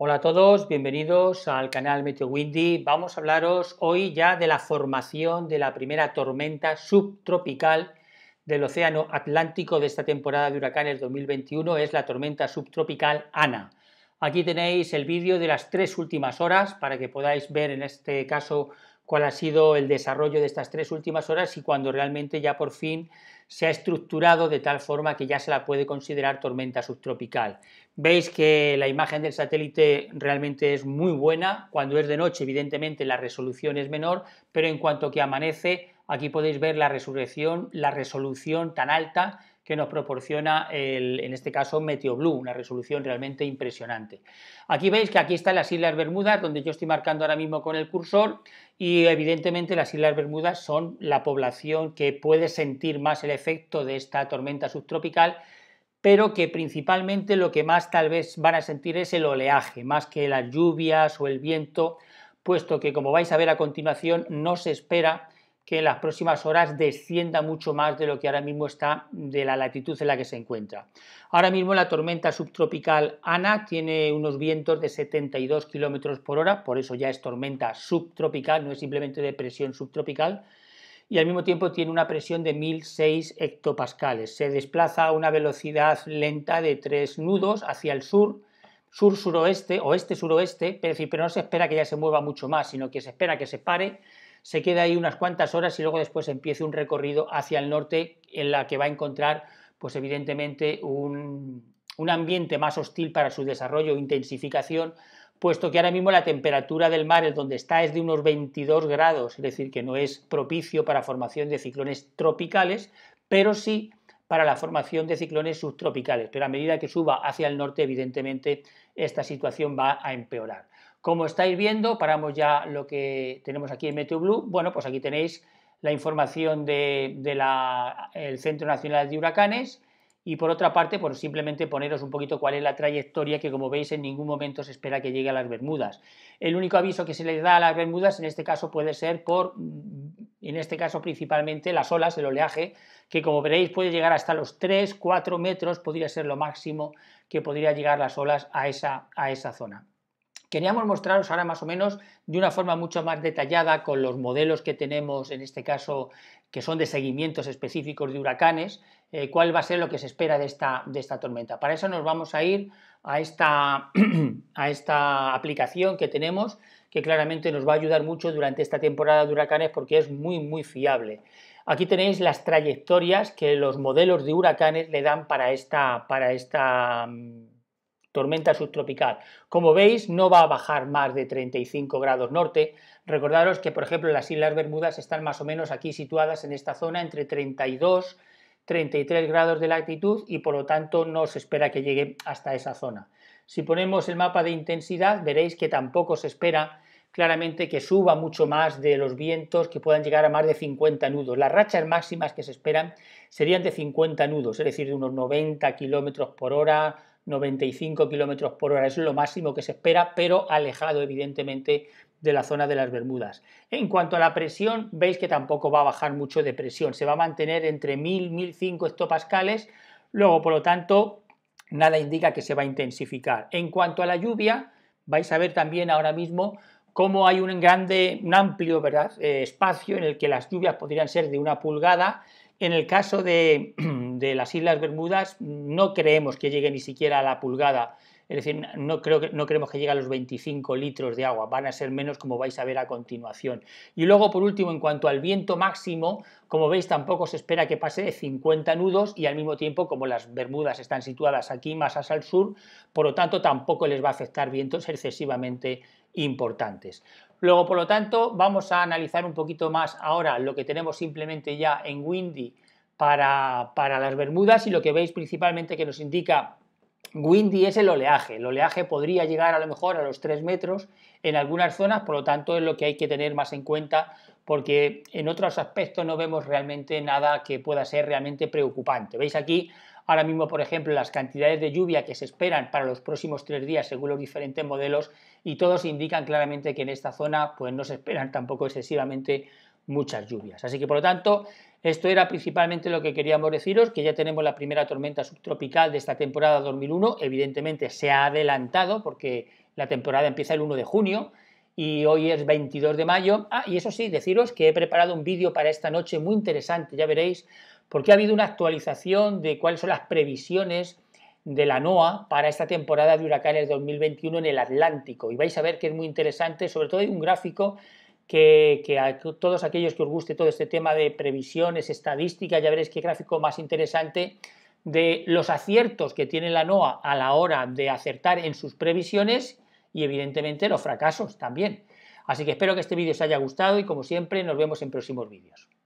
Hola a todos, bienvenidos al canal Meteo Windy. Vamos a hablaros hoy ya de la formación de la primera tormenta subtropical del Océano Atlántico de esta temporada de huracanes 2021, es la tormenta subtropical Ana. Aquí tenéis el vídeo de las tres últimas horas para que podáis ver en este caso cuál ha sido el desarrollo de estas tres últimas horas y cuando realmente ya por fin se ha estructurado de tal forma que ya se la puede considerar tormenta subtropical. Veis que la imagen del satélite realmente es muy buena, cuando es de noche evidentemente la resolución es menor, pero en cuanto que amanece aquí podéis ver la resurrección, la resolución tan alta que nos proporciona, el, en este caso, Blue, una resolución realmente impresionante. Aquí veis que aquí están las Islas Bermudas, donde yo estoy marcando ahora mismo con el cursor, y evidentemente las Islas Bermudas son la población que puede sentir más el efecto de esta tormenta subtropical, pero que principalmente lo que más tal vez van a sentir es el oleaje, más que las lluvias o el viento, puesto que, como vais a ver a continuación, no se espera que en las próximas horas descienda mucho más de lo que ahora mismo está de la latitud en la que se encuentra. Ahora mismo la tormenta subtropical Ana tiene unos vientos de 72 km por hora, por eso ya es tormenta subtropical, no es simplemente de presión subtropical, y al mismo tiempo tiene una presión de 1006 hectopascales. Se desplaza a una velocidad lenta de 3 nudos hacia el sur, sur-suroeste, oeste-suroeste, pero no se espera que ya se mueva mucho más, sino que se espera que se pare se queda ahí unas cuantas horas y luego después empieza un recorrido hacia el norte en la que va a encontrar, pues evidentemente, un, un ambiente más hostil para su desarrollo e intensificación, puesto que ahora mismo la temperatura del mar, es donde está, es de unos 22 grados, es decir, que no es propicio para formación de ciclones tropicales, pero sí para la formación de ciclones subtropicales. Pero a medida que suba hacia el norte, evidentemente, esta situación va a empeorar. Como estáis viendo, paramos ya lo que tenemos aquí en Blue, Bueno, pues aquí tenéis la información del de, Centro Nacional de Huracanes y por otra parte, por simplemente poneros un poquito cuál es la trayectoria que como veis en ningún momento se espera que llegue a las Bermudas. El único aviso que se le da a las Bermudas en este caso puede ser por, en este caso principalmente las olas, el oleaje, que como veréis puede llegar hasta los 3, 4 metros, podría ser lo máximo que podría llegar las olas a esa, a esa zona. Queríamos mostraros ahora más o menos de una forma mucho más detallada con los modelos que tenemos, en este caso, que son de seguimientos específicos de huracanes, eh, cuál va a ser lo que se espera de esta, de esta tormenta. Para eso nos vamos a ir a esta, a esta aplicación que tenemos, que claramente nos va a ayudar mucho durante esta temporada de huracanes porque es muy, muy fiable. Aquí tenéis las trayectorias que los modelos de huracanes le dan para esta, para esta mm, tormenta subtropical. Como veis, no va a bajar más de 35 grados norte. Recordaros que, por ejemplo, las Islas Bermudas están más o menos aquí situadas en esta zona entre 32 33 grados de latitud y por lo tanto no se espera que llegue hasta esa zona. Si ponemos el mapa de intensidad veréis que tampoco se espera claramente que suba mucho más de los vientos que puedan llegar a más de 50 nudos. Las rachas máximas que se esperan serían de 50 nudos, es decir, de unos 90 kilómetros por hora, 95 kilómetros por hora. es lo máximo que se espera, pero alejado evidentemente de la zona de las Bermudas. En cuanto a la presión, veis que tampoco va a bajar mucho de presión. Se va a mantener entre 1000 1005 hectopascales. Luego, por lo tanto, nada indica que se va a intensificar. En cuanto a la lluvia, vais a ver también ahora mismo cómo hay un grande, un amplio eh, espacio en el que las lluvias podrían ser de una pulgada en el caso de, las Islas Bermudas, no creemos que llegue ni siquiera a la pulgada es decir, no, creo que, no creemos que llegue a los 25 litros de agua, van a ser menos como vais a ver a continuación. Y luego, por último, en cuanto al viento máximo, como veis tampoco se espera que pase de 50 nudos y al mismo tiempo, como las Bermudas están situadas aquí más hacia el sur, por lo tanto tampoco les va a afectar vientos excesivamente importantes. Luego, por lo tanto, vamos a analizar un poquito más ahora lo que tenemos simplemente ya en Windy para, las Bermudas y lo que veis principalmente que nos indica Windy es el oleaje. El oleaje podría llegar a lo mejor a los 3 metros en algunas zonas, por lo tanto es lo que hay que tener más en cuenta porque en otros aspectos no vemos realmente nada que pueda ser realmente preocupante. Veis aquí Ahora mismo, por ejemplo, las cantidades de lluvia que se esperan para los próximos tres días según los diferentes modelos y todos indican claramente que en esta zona pues no se esperan tampoco excesivamente muchas lluvias. Así que por lo tanto, esto era principalmente lo que queríamos deciros, que ya tenemos la primera tormenta subtropical de esta temporada 2001, evidentemente se ha adelantado porque la temporada empieza el 1 de junio y hoy es 22 de mayo. Ah, y eso sí, deciros que he preparado un vídeo para esta noche muy interesante, ya veréis porque ha habido una actualización de cuáles son las previsiones de la NOAA para esta temporada de huracanes 2021 en el Atlántico. Y vais a ver que es muy interesante, sobre todo hay un gráfico que, que, a todos aquellos que os guste todo este tema de previsiones, estadísticas, ya veréis qué gráfico más interesante de los aciertos que tiene la NOAA a la hora de acertar en sus previsiones y evidentemente los fracasos también. Así que espero que este vídeo os haya gustado y como siempre nos vemos en próximos vídeos.